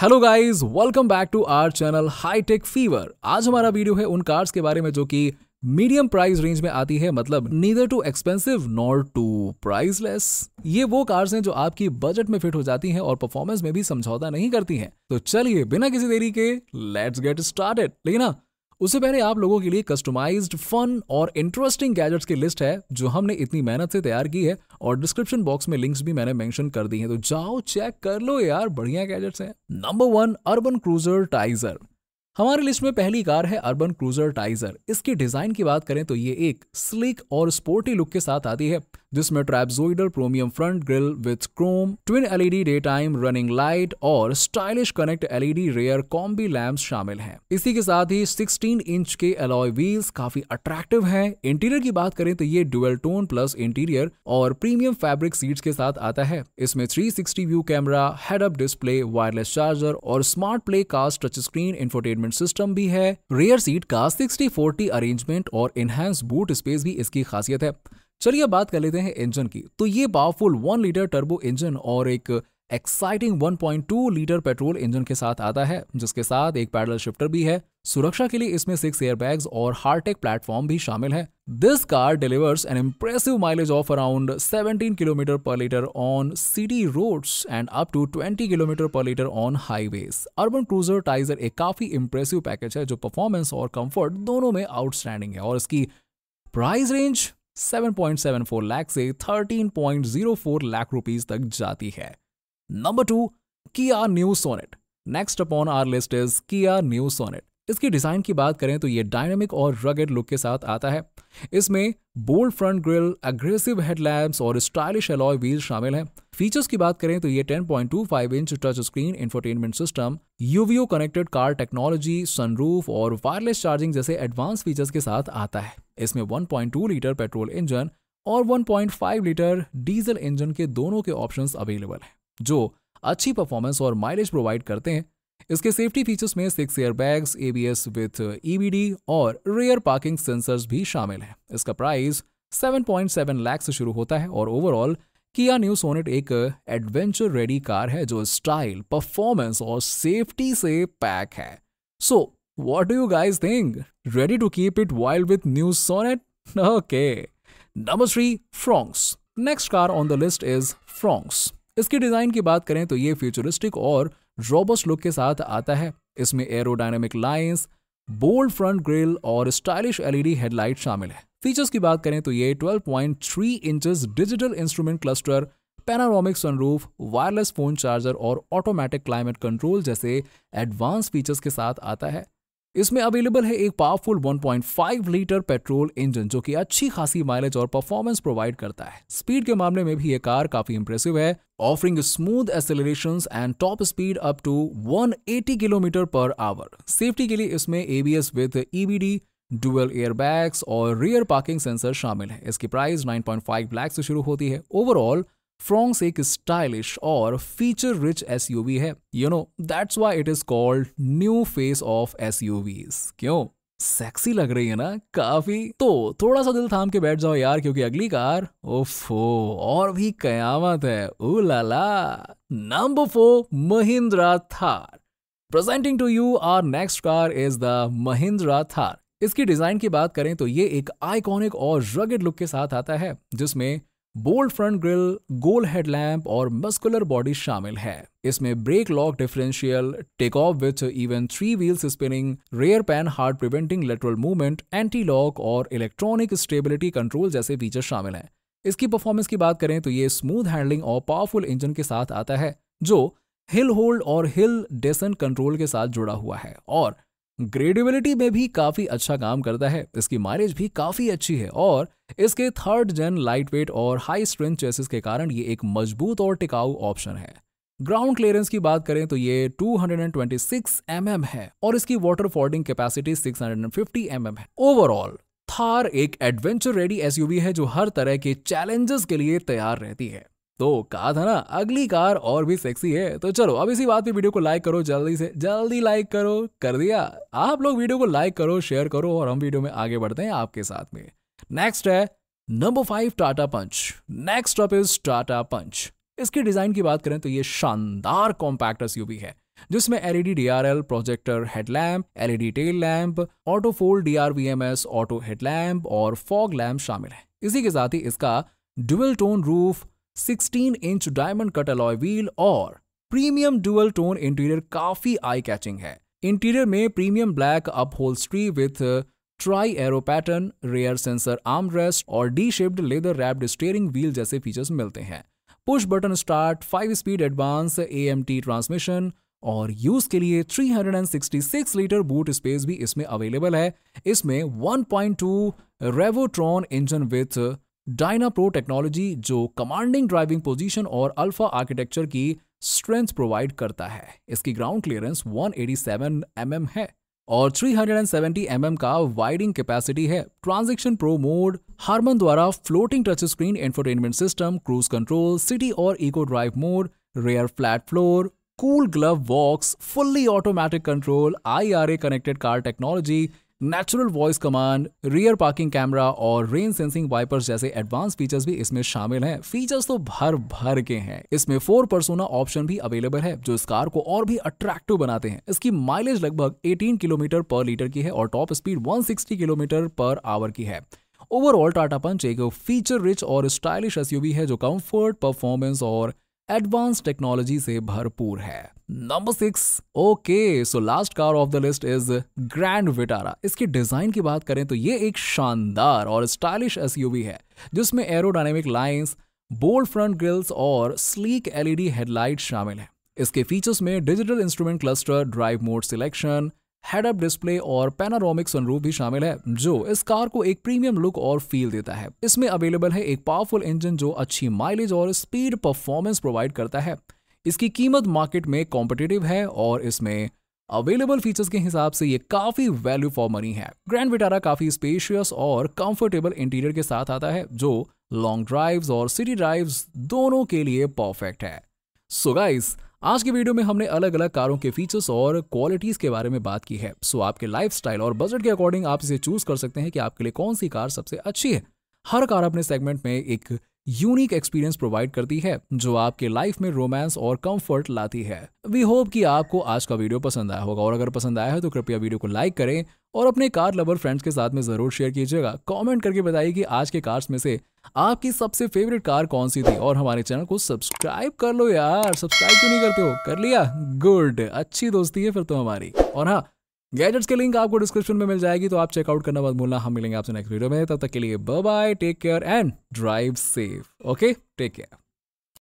Hello guys welcome back to our channel high tech fever आज हमारा video है उन कार्स के बारे में जो कि मीडियम प्राइस रेंज में आती है मतलब neither too expensive nor too priceless ये वो कार्स हैं जो आपकी बजट में फिट हो जाती हैं और परफॉर्मेंस में भी समझौता नहीं करती हैं तो चलिए बिना किसी देरी के लेट्स गेट स्टार्टेड लेकिन ना हाँ, उससे पहले आप लोगों के लिए कस्टमाइज्ड फन और इंटरेस्टिंग गैजेट्स की लिस्ट है जो हमने इतनी मेहनत से तैयार की है और डिस्क्रिप्शन बॉक्स में लिंक्स भी मैंने मेंशन कर दी हैं तो जाओ चेक कर लो यार बढ़िया गैजेट्स हैं number one Urban Cruiser Taisor हमारी लिस्ट में पहली कार है अर्बन क्रूजर टाइजर इसकी डिजाइन की बात करें तो ये एक स्लिक और स्पोर्टी लुक के साथ आती है जिसमें trapezoidal premium front grille with chrome twin LED day time running light और stylish connect LED rear combi lamp शामिल हैं इसी के साथ ही 16 इंच के अलॉय व्हील्स काफी अट्रैक्टिव हैं इंटीरियर की बात करें तो ये डुअल टोन प्लस इंटीरियर और प्रीमियम फैब्रिक सीट्स के साथ आता है इसमें 360 view camera head up display wireless charger और smart play cast touch screen infotainment system भी है रेयर सीट का सिक्सटी फोर्टी अरेन्जमेंट और इनहेंस बूट स्पेस भी इसकी खासियत है चलिए बात कर लेते हैं इंजन की तो ये powerful one litre turbo engine और एक एक्साइटिंग 1.2 लीटर पेट्रोल इंजन के साथ आता है जिसके साथ एक पैडल शिफ्टर भी है सुरक्षा के लिए इसमें सिक्स एयरबैग्स और हार्टेक प्लेटफॉर्म भी शामिल है this car delivers an impressive mileage of around 17 kilometre per litre on city roads and up to 20 kilometre per litre on highways Urban Cruiser Taisor एक काफी इम्प्रेसिव पैकेज है जो performance और comfort दोनों में आउटस्टैंडिंग है और इसकी प्राइस रेंज 7.74 लाख से 13.04 लाख रुपीज तक जाती है number two Kia new Sonet next upon our list is Kia new Sonet इसकी डिज़ाइन की बात करें तो ये डायनेमिक और रगेड लुक के साथ आता है इसमें bold front grille aggressive headlamps और स्टाइलिश अलॉय व्हील शामिल हैं फीचर्स की बात करें तो ये 10.25 inch touch screen infotainment system UVO connected car technology sunroof और वायरलेस चार्जिंग जैसे एडवांस फीचर्स के साथ आता है इसमें 1.2 लीटर पेट्रोल इंजन और 1.5 लीटर डीजल इंजन के दोनों के ऑप्शंस अवेलेबल हैं जो अच्छी परफॉर्मेंस और माइलेज प्रोवाइड करते हैं इसके सेफ्टी फीचर्स में six air bags A B S with EBD और रेयर पार्किंग सेंसर्स भी शामिल हैं इसका प्राइस 7.7 लाख से शुरू होता है और ओवरऑल किया न्यू सोनेट एक एडवेंचर रेडी कार है जो स्टाइल परफॉर्मेंस और सेफ्टी से पैक है so so, What do you guys think? Ready to keep it wild with new Sonnet? Okay. Number three, Fronx. Next car on the list is Fronx इसकी design की बात करें तो ये futuristic और रोबस्ट लुक के साथ आता है इसमें aerodynamic lines bold front grille और स्टाइलिश एलईडी हेडलाइट शामिल है फीचर्स की बात करें तो ये 12.3 inches digital instrument cluster panoramic sunroof wireless phone charger और ऑटोमेटिक क्लाइमेट कंट्रोल जैसे एडवांस फीचर्स के साथ आता है इसमें अवेलेबल है एक पावरफुल 1.5 लीटर पेट्रोल इंजन जो कि अच्छी खासी माइलेज और परफॉर्मेंस प्रोवाइड करता है स्पीड के मामले में भी ये कार काफी इंप्रेसिव है offering smooth acceleration and top speed up to 180 kilometre per hour safety के लिए इसमें ABS with EBD dual air और रियर पार्किंग सेंसर शामिल है इसकी प्राइस 9.5 लाख से शुरू होती है ओवरऑल फ्रोंक्स एक स्टाइलिश और फीचर रिच एसयूवी है you know that's why it is called new face of SUVs क्यों सेक्सी लग रही है ना काफी तो थोड़ा सा दिल थाम के बैठ जाओ यार क्योंकि अगली कार ओफो और भी कयामत है ओ लाला number four Mahindra Thar presenting to you our next car is the Mahindra Thar इसकी डिजाइन की बात करें तो ये एक आइकॉनिक और रगेड लुक के साथ आता है जिसमें बोल्ड फ्रंट ग्रिल गोल हेडलैम्प और मस्कुलर बॉडी शामिल है इसमें brake lock differential take off with even three wheels spinning rear Panhard preventing lateral movement anti lock और इलेक्ट्रॉनिक स्टेबिलिटी कंट्रोल जैसे फीचर शामिल हैं इसकी परफॉर्मेंस की बात करें तो ये स्मूथ हैंडलिंग और पावरफुल इंजन के साथ आता है जो हिल होल्ड और हिल डेसन कंट्रोल के साथ जुड़ा हुआ है और ग्रेडिबिलिटी में भी काफी अच्छा काम करता है इसकी माइलेज भी काफी अच्छी है और इसके थर्ड जेन लाइट वेट और हाई स्ट्रेंथ चेसिस के कारण ये एक मजबूत और टिकाऊ ऑप्शन है ग्राउंड क्लियरेंस की बात करें तो ये 226 mm है और इसकी वाटर फोर्डिंग कैपेसिटी 650 mm है ओवरऑल थार एक एडवेंचर रेडी एसयूवी है जो हर तरह के चैलेंजेस के लिए तैयार रहती है तो कहा था ना अगली कार और भी सेक्सी है तो चलो अब इसी बात पे वीडियो को लाइक करो जल्दी से जल्दी लाइक करो कर दिया आप लोग वीडियो को लाइक करो शेयर करो और हम वीडियो में आगे बढ़ते हैं आपके साथ में नेक्स्ट है number five Tata Punch next up is Tata Punch इसकी डिजाइन की बात करें तो ये शानदार कॉम्पैक्ट एसयूवी है जिसमें LED DRL projector headlamp LED tail lamp auto fold DRVMs auto headlamp और फॉग लैम्प शामिल है इसी के साथ ही इसका dual tone roof 16 inch diamond cut alloy wheel और प्रीमियम डुअल टोन इंटीरियर काफी आई कैचिंग है इंटीरियर में premium black upholstery with tri arrow pattern rear centre arm rest और D shaped leather wrapped steering wheel जैसे features मिलते हैं push button start five speed advance A transmission और use के लिए 366 litre boot space भी इसमें available है इसमें 1.2 Revotron engine with Dyna Pro technology जो कमांडिंग ड्राइविंग पोजीशन और अल्फा आर्किटेक्चर की स्ट्रेंथ प्रोवाइड करता है इसकी ग्राउंड क्लियरेंस 187 mm है और 370 mm का वाइडिंग कैपेसिटी है ट्रांजेक्शन प्रो मोड हार्मन द्वारा floating touch screen entertainment system cruise control city और eco drive mode rear flat floor cool glove box fully automatic control i connected car technology natural voice command rear parking camera और rain sensing wipers जैसे advance features भी इसमें शामिल हैं features तो भर भर के हैं इसमें फोर परसोना ऑप्शन भी अवेलेबल है जो इस कार को और भी अट्रैक्टिव बनाते हैं इसकी माइलेज लगभग 18 किलोमीटर पर लीटर की है और top speed 160 kilometre per hour की है ओवरऑल टाटा पंच एक फीचर रिच और स्टाइलिश एसयूवी है जो कंफर्ट परफॉर्मेंस और एडवांस टेक्नोलॉजी से भरपूर है number six okay so last car of the list is Grand Vitara इसकी डिजाइन की बात करें तो ये एक शानदार और स्टाइलिश एसयूवी है जिसमें aerodynamic lines bold front grilles और स्लीक एलईडी e हेडलाइट शामिल है इसके फीचर्स में digital instrument cluster drive mode selection head up display और पेनारोमिक सनरूफ भी शामिल है जो इस कार को एक प्रीमियम लुक और फील देता है इसमें अवेलेबल है एक पावरफुल इंजन जो अच्छी माइलेज और स्पीड परफॉर्मेंस प्रोवाइड करता है इसकी कीमत मार्केट में कॉम्पिटेटिव है और इसमें अवेलेबल फीचर्स के हिसाब से ये काफी वैल्यू फॉर मनी है ग्रैंड विटारा काफी स्पेशियस और कंफर्टेबल इंटीरियर के साथ आता है जो लॉन्ग ड्राइव्स और सिटी ड्राइव्स दोनों के लिए परफेक्ट है सो so गाइस आज की वीडियो में हमने अलग अलग कारों के फीचर्स और क्वालिटीज के बारे में बात की है सो आपके लाइफ और बजट के अकॉर्डिंग आप इसे चूज कर सकते हैं कि आपके लिए कौन सी कार सबसे अच्छी है हर कार अपने सेगमेंट में एक यूनिक एक्सपीरियंस प्रोवाइड करती है जो आपके लाइफ में रोमांस और कंफर्ट लाती है वी होप कि आपको आज का वीडियो पसंद आया होगा और अगर पसंद आया है तो कृपया वीडियो को लाइक करें और अपने कार लवर फ्रेंड्स के साथ में जरूर शेयर कीजिएगा कमेंट करके बताइए कि आज के कार्स में से आपकी सबसे फेवरेट कार कौन सी थी और हमारे चैनल को सब्सक्राइब कर लो यार सब्सक्राइब क्यों नहीं करते हो कर लिया गुड अच्छी दोस्ती है फिर तो हमारी और हाँ गैजेट्स के लिंक आपको डिस्क्रिप्शन में मिल जाएगी तो आप चेकआउट करना मत भूलना हम मिलेंगे आपसे नेक्स्ट वीडियो में तब तक के लिए bye take care and drive safe okay take care